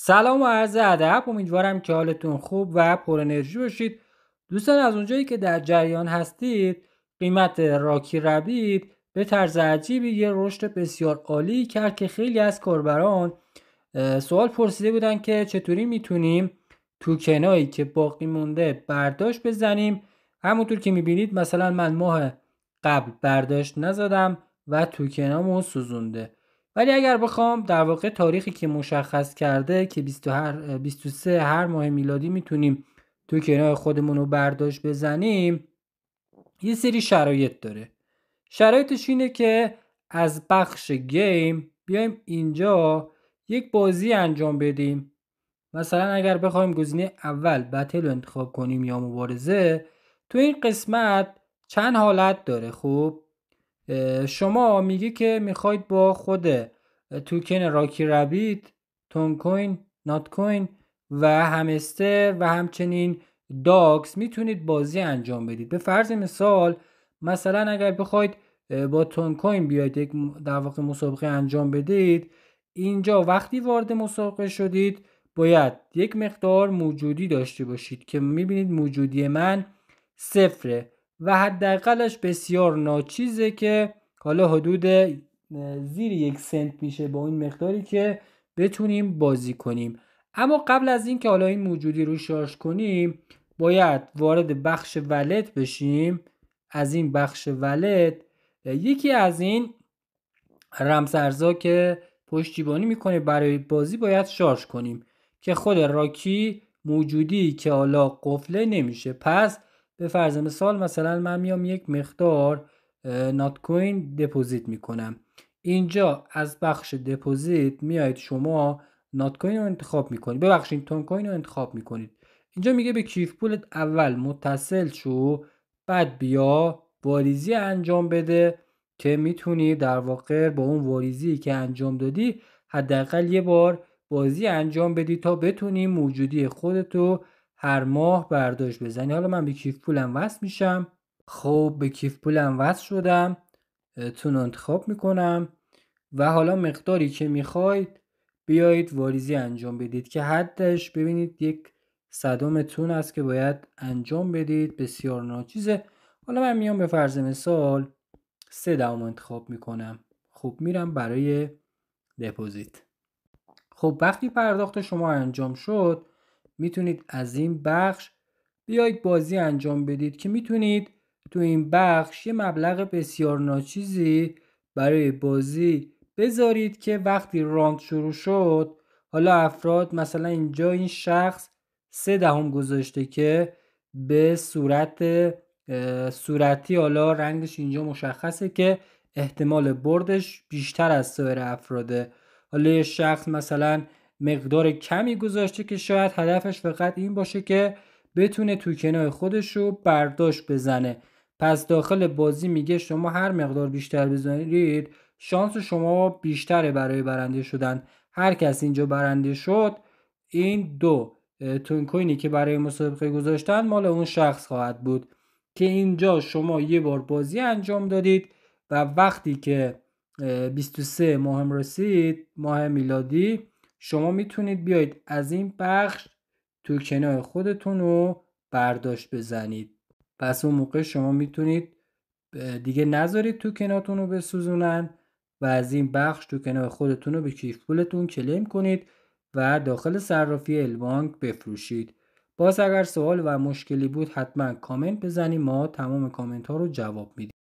سلام و عرض ادب امیدوارم که حالتون خوب و پر انرژی باشید دوستان از اونجایی که در جریان هستید قیمت راکی ربید به طرز عجیبی یه رشد بسیار عالی کرد که خیلی از کاربران سوال پرسیده بودن که چطوری میتونیم توکنایی که باقی مونده برداشت بزنیم همونطور که میبینید مثلا من ماه قبل برداشت نزدم و توکنامو سوزونده ولی اگر بخوام در واقع تاریخی که مشخص کرده که 23 هر ماه میلادی میتونیم تو کنار خودمون رو برداشت بزنیم یه سری شرایط داره شرایطش اینه که از بخش گیم بیایم اینجا یک بازی انجام بدیم مثلا اگر بخوایم گزینه اول بتل رو انتخاب کنیم یا مبارزه تو این قسمت چند حالت داره خب شما میگه که میخواید با خود توکن راکی رابیت تون کوین نات کوین و همستر و همچنین داکس میتونید بازی انجام بدید به فرض مثال مثلا اگر بخواید با تون کوین بیاید یک در واقع مسابقه انجام بدید اینجا وقتی وارد مسابقه شدید باید یک مقدار موجودی داشته باشید که میبینید موجودی من صفره و حداقلش بسیار ناچیزه که حالا حدود زیر یک سنت میشه با این مقداری که بتونیم بازی کنیم اما قبل از اینکه حالا این موجودی رو شارژ کنیم باید وارد بخش ولت بشیم از این بخش ولت یکی از این رمزارزا که پشتیبانی میکنه برای بازی باید شارژ کنیم که خود راکی موجودی که حالا قفله نمیشه پس به فرض مثال مثلا من میام یک مقدار نات کوین دپوزیت میکنم اینجا از بخش دپوزیت میایید شما نات کوین رو انتخاب میکنید ببخشید تون کوین رو انتخاب میکنید اینجا میگه به کیف پولت اول متصل شو بعد بیا واریزی انجام بده که میتونی در واقع با اون واریزی که انجام دادی حداقل یه بار بازی انجام بدی تا بتونی موجودی خودتو هر ماه برداشت بزنی حالا من به کیف پولم وصل میشم خب به کیف پولم وصل شدم تون انتخاب میکنم و حالا مقداری که میخواید بیایید واریزی انجام بدید که حدش ببینید یک صدم تون است که باید انجام بدید بسیار ناچیزه حالا من میام به فرض مثال سه دوم انتخاب میکنم خب میرم برای دپوزیت خب وقتی پرداخت شما انجام شد میتونید از این بخش بیاید بازی انجام بدید که میتونید تو این بخش یه مبلغ بسیار ناچیزی برای بازی بذارید که وقتی راند شروع شد حالا افراد مثلا اینجا این شخص سه دهم گذاشته که به صورت صورتی حالا رنگش اینجا مشخصه که احتمال بردش بیشتر از سایر افراده حالا یه شخص مثلا مقدار کمی گذاشته که شاید هدفش فقط این باشه که بتونه توکنای خودش رو برداشت بزنه پس داخل بازی میگه شما هر مقدار بیشتر بزنید شانس شما بیشتره برای برنده شدن هر کس اینجا برنده شد این دو تون که برای مسابقه گذاشتن مال اون شخص خواهد بود که اینجا شما یه بار بازی انجام دادید و وقتی که 23 ماه رسید ماه میلادی شما میتونید بیاید از این بخش تو کنار خودتون رو برداشت بزنید پس اون موقع شما میتونید دیگه نذارید تو کناتون رو بسوزونن و از این بخش تو کنار خودتون رو به کیف پولتون کلیم کنید و داخل صرافی البانک بفروشید باز اگر سوال و مشکلی بود حتما کامنت بزنید ما تمام کامنت ها رو جواب میدیم